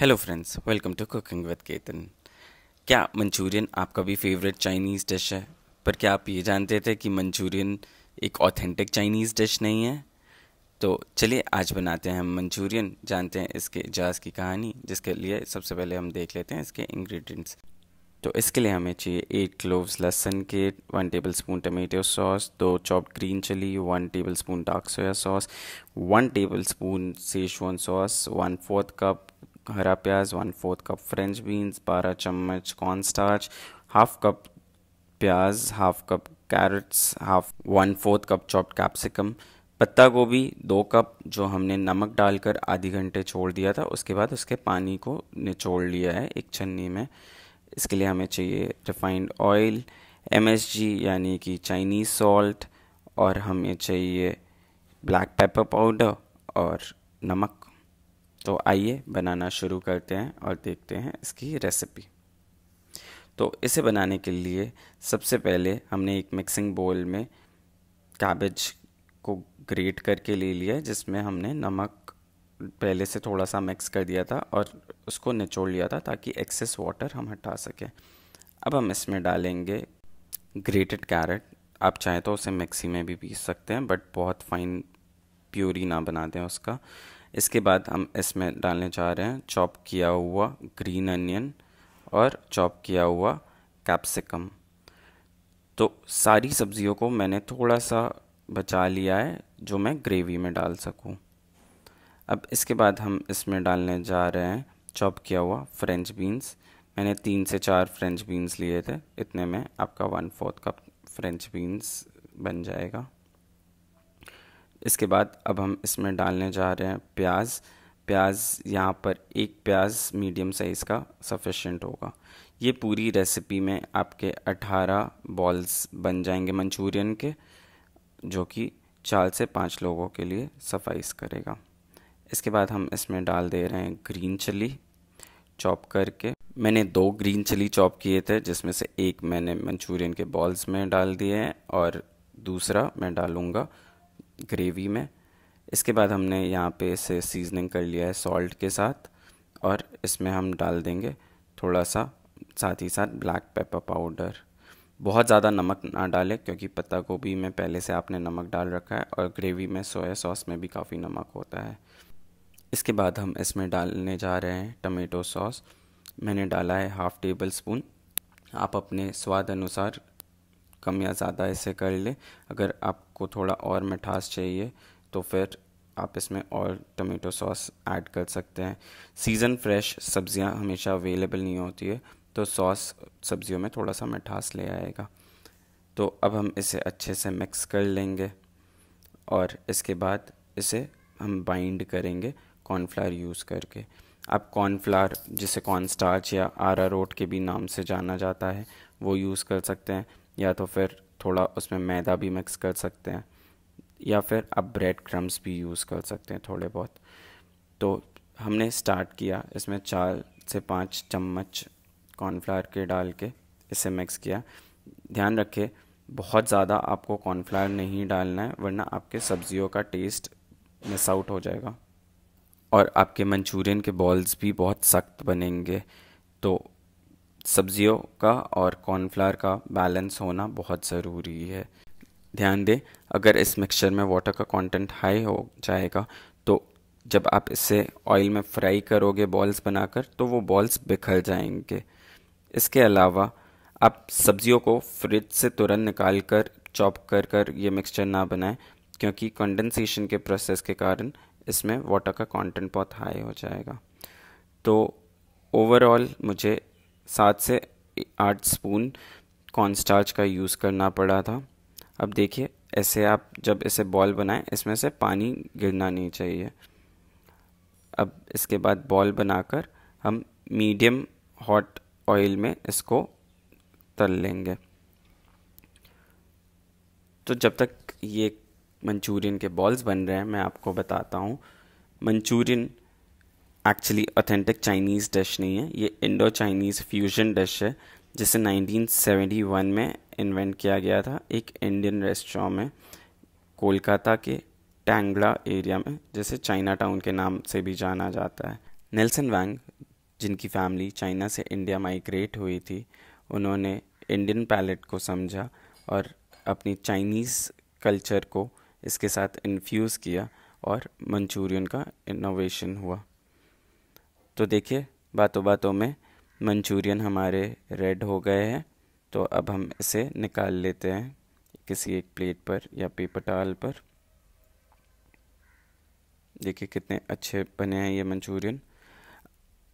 Hello friends welcome to cooking with Ketan क्या Manchurian आपका भी फेवरेट चाइनीज़ डिश है पर क्या आप ये जानते थे कि मंचूरियन एक ऑथेंटिक चाइनीज़ डिश नहीं है तो चलिए आज बनाते हैं हम मंचूरियन जानते हैं इसके जाज की कहानी जिसके लिए सबसे पहले हम देख लेते हैं इसके इंग्रेडिएंट्स तो इसके लिए हमें चाहिए एट क्लोव्स लहसन के one tablespoon tomato sauce दो chopped green chilli one tablespoon dark soy sauce one tablespoon Schezwan sauce one fourth cup हरा प्याज वन फोर्थ कप फ्रेंच बीन्स बारह चम्मच कॉर्न स्टार्च हाफ कप प्याज half cup carrots half one fourth cup chopped capsicum पत्ता गोभी दो cup जो हमने नमक डालकर आधे घंटे छोड़ दिया था उसके बाद उसके पानी को निचोड़ लिया है एक छन्नी में इसके लिए हमें चाहिए रिफाइंड ऑयल एम यानी कि चाइनीज़ सॉल्ट और हमें चाहिए ब्लैक पेपर पाउडर और नमक तो आइए बनाना शुरू करते हैं और देखते हैं इसकी रेसिपी तो इसे बनाने के लिए सबसे पहले हमने एक मिक्सिंग बोल में कैबेज को ग्रेट करके ले लिया जिसमें हमने नमक पहले से थोड़ा सा मिक्स कर दिया था और उसको निचोड़ लिया था ताकि एक्सेस वाटर हम हटा सकें अब हम इसमें डालेंगे ग्रेटेड कैरेट आप चाहें तो उसे मिक्सी में भी पीस सकते हैं बट बहुत फाइन प्योरी ना बना दें उसका इसके बाद हम इसमें डालने जा रहे हैं चॉप किया हुआ ग्रीन अनियन और चॉप किया हुआ कैप्सिकम तो सारी सब्जियों को मैंने थोड़ा सा बचा लिया है जो मैं ग्रेवी में डाल सकूं। अब इसके बाद हम इसमें डालने जा रहे हैं चॉप किया हुआ फ्रेंच बीन्स मैंने तीन से चार फ्रेंच बीन्स लिए थे इतने में आपका one fourth cup French beans बन जाएगा इसके बाद अब हम इसमें डालने जा रहे हैं प्याज प्याज यहाँ पर एक प्याज मीडियम साइज़ का सफिशेंट होगा ये पूरी रेसिपी में आपके 18 बॉल्स बन जाएंगे मंचूरियन के जो कि चार से पाँच लोगों के लिए सफाइस करेगा इसके बाद हम इसमें डाल दे रहे हैं ग्रीन चिली चॉप करके मैंने दो ग्रीन चिली चॉप किए थे जिसमें से एक मैंने मंचूरियन के बॉल्स में डाल दिए हैं और दूसरा मैं डालूँगा ग्रेवी में इसके बाद हमने यहाँ पे इसे सीजनिंग कर लिया है सॉल्ट के साथ और इसमें हम डाल देंगे थोड़ा सा साथ ही साथ ब्लैक पेपर पाउडर बहुत ज़्यादा नमक ना डालें क्योंकि पत्ता गोभी में पहले से आपने नमक डाल रखा है और ग्रेवी में सोया सॉस में भी काफ़ी नमक होता है इसके बाद हम इसमें डालने जा रहे हैं टमेटो सॉस मैंने डाला है हाफ़ टेबल स्पून आप अपने स्वाद अनुसार कम या ज़्यादा इसे कर लें अगर आप आपको थोड़ा और मिठास चाहिए तो फिर आप इसमें और टमेटो सॉस ऐड कर सकते हैं सीज़न फ्रेश सब्ज़ियाँ हमेशा अवेलेबल नहीं होती है तो सॉस सब्ज़ियों में थोड़ा सा मिठास ले आएगा तो अब हम इसे अच्छे से मिक्स कर लेंगे और इसके बाद इसे हम बाइंड करेंगे कॉर्नफ्लावर यूज़ करके आप कॉर्नफ्लावर जिसे कॉर्न स्टार्च या आरा रोट के भी नाम से जाना जाता है वो यूज़ कर सकते हैं या तो फिर थोड़ा उसमें मैदा भी मिक्स कर सकते हैं या फिर आप ब्रेड क्रम्स भी यूज़ कर सकते हैं थोड़े बहुत तो हमने स्टार्ट किया इसमें चार से पाँच चम्मच कॉर्नफ्लावर के डाल के इसे मिक्स किया ध्यान रखें बहुत ज़्यादा आपको कॉर्नफ्लावर नहीं डालना है वरना आपके सब्जियों का टेस्ट मिस आउट हो जाएगा और आपके मंचूरियन के बॉल्स भी बहुत सख्त बनेंगे तो सब्जियों का और कॉर्नफ्लावर का बैलेंस होना बहुत ज़रूरी है ध्यान दें अगर इस मिक्सचर में वाटर का कंटेंट हाई हो जाएगा तो जब आप इसे ऑयल में फ्राई करोगे बॉल्स बनाकर तो वो बॉल्स बिखर जाएंगे इसके अलावा आप सब्जियों को फ्रिज से तुरंत निकाल कर चॉप कर कर ये मिक्सचर ना बनाएं क्योंकि कंडेंसेशन के प्रोसेस के कारण इसमें वाटर का कंटेंट बहुत हाई हो जाएगा तो ओवरऑल मुझे सात से आठ स्पून कॉर्नस्टार्च का यूज़ करना पड़ा था अब देखिए ऐसे आप जब इसे बॉल बनाएं इसमें से पानी गिरना नहीं चाहिए अब इसके बाद बॉल बनाकर हम मीडियम हॉट ऑयल में इसको तल लेंगे तो जब तक ये मंचूरियन के बॉल्स बन रहे हैं मैं आपको बताता हूँ Manchurian actually authentic Chinese dish नहीं है ये इंडो चाइनीज़ फ्यूजन डिश है जिसे 1971 में इन्वेंट किया गया था एक इंडियन रेस्टोरेंट में कोलकाता के टैंगड़ा एरिया में जिसे चाइना टाउन के नाम से भी जाना जाता है नेल्सन वैंग जिनकी फैमिली चाइना से इंडिया माइग्रेट हुई थी उन्होंने इंडियन पैलेट को समझा और अपनी चाइनीज़ कल्चर को इसके साथ इन्फ्यूज़ किया और मंचूरियन का इनोवेशन हुआ तो देखिए बातों बातों में मंचूरियन हमारे रेड हो गए हैं तो अब हम इसे निकाल लेते हैं किसी एक प्लेट पर या पेपर टाल पर देखिए कितने अच्छे बने हैं ये मंचूरियन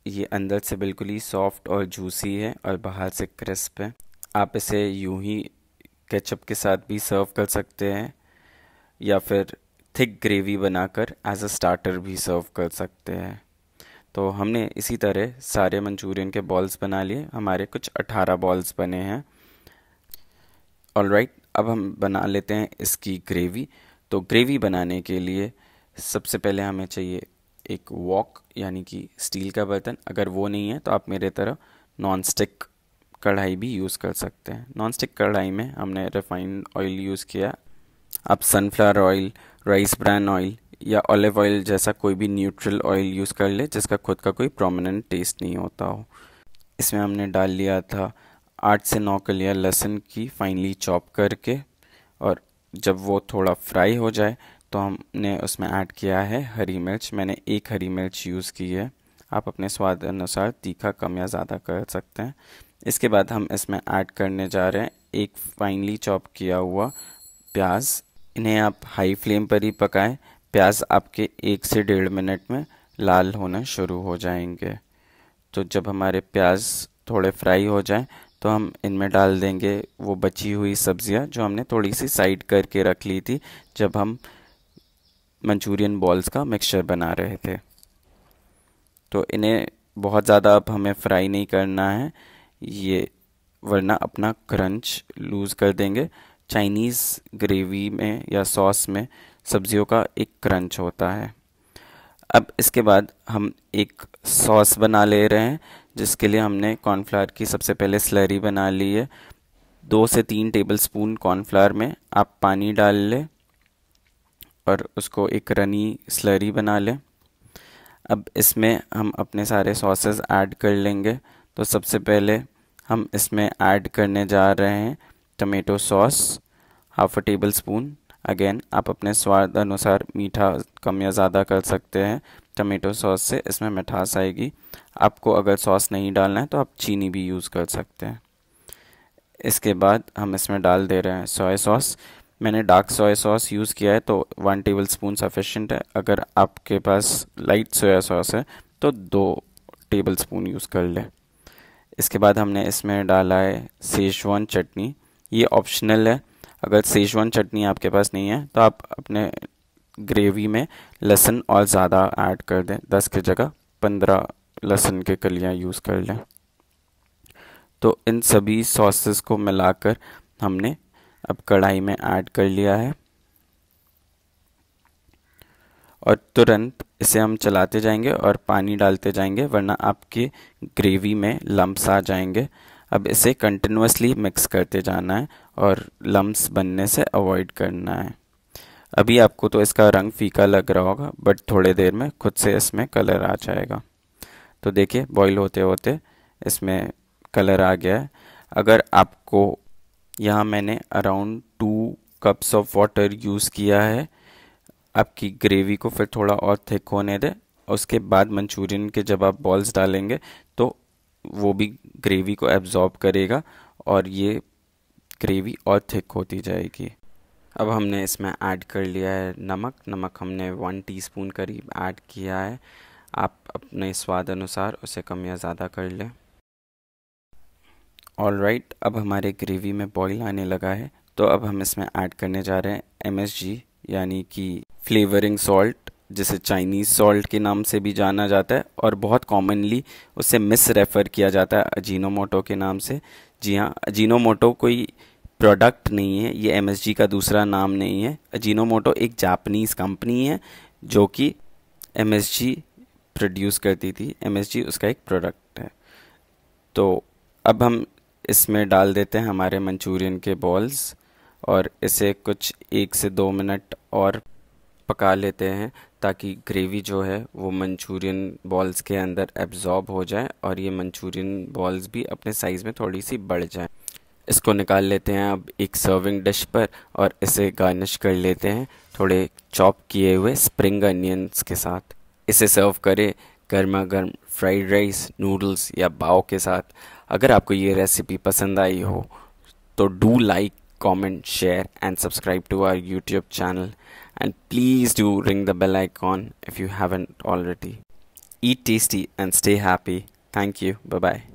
ये अंदर से बिल्कुल ही सॉफ्ट और जूसी है और बाहर से क्रिस्प है आप इसे यूं ही केचप के साथ भी सर्व कर सकते हैं या फिर थिक ग्रेवी बनाकर एज अ स्टार्टर भी सर्व कर सकते हैं तो हमने इसी तरह सारे मंचूरियन के बॉल्स बना लिए हमारे कुछ अट्ठारह बॉल्स बने हैं ऑल राइट right, अब हम बना लेते हैं इसकी ग्रेवी तो ग्रेवी बनाने के लिए सबसे पहले हमें चाहिए एक वॉक यानी कि स्टील का बर्तन अगर वो नहीं है तो आप मेरे तरह नॉन स्टिक कढ़ाई भी यूज़ कर सकते हैं नॉन स्टिक कढ़ाई में हमने रिफाइंड ऑयल यूज़ किया आप sunflower oil rice bran oil या ऑलिव ऑयल जैसा कोई भी न्यूट्रल ऑयल यूज़ कर ले जिसका खुद का कोई प्रोमिनेंट टेस्ट नहीं होता हो इसमें हमने डाल लिया था आठ से नौ कलिया लहसुन की फाइनली चॉप करके और जब वो थोड़ा फ्राई हो जाए तो हमने उसमें ऐड किया है हरी मिर्च मैंने एक हरी मिर्च यूज़ की है आप अपने स्वाद अनुसार तीखा कम या ज़्यादा कर सकते हैं इसके बाद हम इसमें ऐड करने जा रहे हैं एक फाइनली चॉप किया हुआ प्याज इन्हें आप हाई फ्लेम पर ही पकाएं प्याज आपके एक से डेढ़ मिनट में लाल होना शुरू हो जाएंगे तो जब हमारे प्याज थोड़े फ्राई हो जाएं तो हम इनमें डाल देंगे वो बची हुई सब्जियां जो हमने थोड़ी सी साइड करके रख ली थी जब हम मंचूरियन बॉल्स का मिक्सचर बना रहे थे तो इन्हें बहुत ज़्यादा अब हमें फ्राई नहीं करना है ये वरना अपना क्रंच लूज़ कर देंगे चाइनीज़ ग्रेवी में या सॉस में सब्जियों का एक क्रंच होता है अब इसके बाद हम एक सॉस बना ले रहे हैं जिसके लिए हमने कॉर्नफ्लावर की सबसे पहले स्लरी बना ली है दो से तीन टेबल स्पून कॉर्नफ्लावर में आप पानी डाल लें और उसको एक रनी स्लरी बना लें अब इसमें हम अपने सारे सॉसेस ऐड कर लेंगे तो सबसे पहले हम इसमें ऐड करने जा रहे हैं tomato sauce half a tablespoon again आप अपने स्वाद अनुसार मीठा कम या ज़्यादा कर सकते हैं टमेटो सॉस से इसमें मिठास आएगी आपको अगर सॉस नहीं डालना है तो आप चीनी भी यूज़ कर सकते हैं इसके बाद हम इसमें डाल दे रहे हैं सोया सॉस मैंने डार्क सोया सॉस यूज़ किया है तो वन टेबल स्पून सफिशेंट है अगर आपके पास लाइट सोया सॉस है तो दो टेबल स्पून यूज़ कर लें इसके बाद हमने इसमें डाला है सेजवान चटनी ये ऑप्शनल है अगर सेजवान चटनी आपके पास नहीं है तो आप अपने ग्रेवी में लहसुन और ज़्यादा ऐड कर दें दस की जगह पंद्रह लहसुन के कलियाँ यूज़ कर लें तो इन सभी सॉसेस को मिलाकर हमने अब कढ़ाई में ऐड कर लिया है और तुरंत इसे हम चलाते जाएंगे और पानी डालते जाएंगे वरना आपके ग्रेवी में लम्स आ जाएंगे अब इसे कंटिन्यूसली मिक्स करते जाना है और लम्स बनने से अवॉइड करना है अभी आपको तो इसका रंग फीका लग रहा होगा बट थोड़े देर में खुद से इसमें कलर आ जाएगा तो देखिए बॉईल होते होते इसमें कलर आ गया है अगर आपको यहाँ मैंने around two cups of water use किया है आपकी ग्रेवी को फिर थोड़ा और थिक होने दें उसके बाद मंचूरियन के जब आप बॉल्स डालेंगे तो वो भी ग्रेवी को एब्जॉर्ब करेगा और ये ग्रेवी और थिक होती जाएगी अब हमने इसमें ऐड कर लिया है नमक नमक हमने वन टीस्पून करीब ऐड किया है आप अपने स्वाद अनुसार उसे कम या ज़्यादा कर लें ऑल राइट right, अब हमारे ग्रेवी में बॉईल आने लगा है तो अब हम इसमें ऐड करने जा रहे हैं एम यानी कि फ्लेवरिंग सॉल्ट जिसे चाइनीज़ सॉल्ट के नाम से भी जाना जाता है और बहुत कॉमनली उसे मिस रेफ़र किया जाता है अजीनोमोटो के नाम से जी हाँ अजीनोमोटो कोई प्रोडक्ट नहीं है ये एम का दूसरा नाम नहीं है अजीनोमोटो एक जापनीज़ कंपनी है जो कि एम प्रोड्यूस करती थी एम उसका एक प्रोडक्ट है तो अब हम इसमें डाल देते हैं हमारे मंचूरियन के बॉल्स और इसे कुछ एक से दो मिनट और पका लेते हैं ताकि ग्रेवी जो है वो मंचूरियन बॉल्स के अंदर एब्जॉर्ब हो जाए और ये मंचूरियन बॉल्स भी अपने साइज़ में थोड़ी सी बढ़ जाए इसको निकाल लेते हैं अब एक सर्विंग डिश पर और इसे गार्निश कर लेते हैं थोड़े चॉप किए हुए स्प्रिंग अनियंस के साथ इसे सर्व करें गर्मा गर्म फ्राइड राइस नूडल्स या बाव के साथ अगर आपको ये रेसिपी पसंद आई हो तो do like comment share and subscribe to our YouTube channel and please do ring the bell icon if you haven't already. Eat tasty and stay happy. Thank you. Bye bye.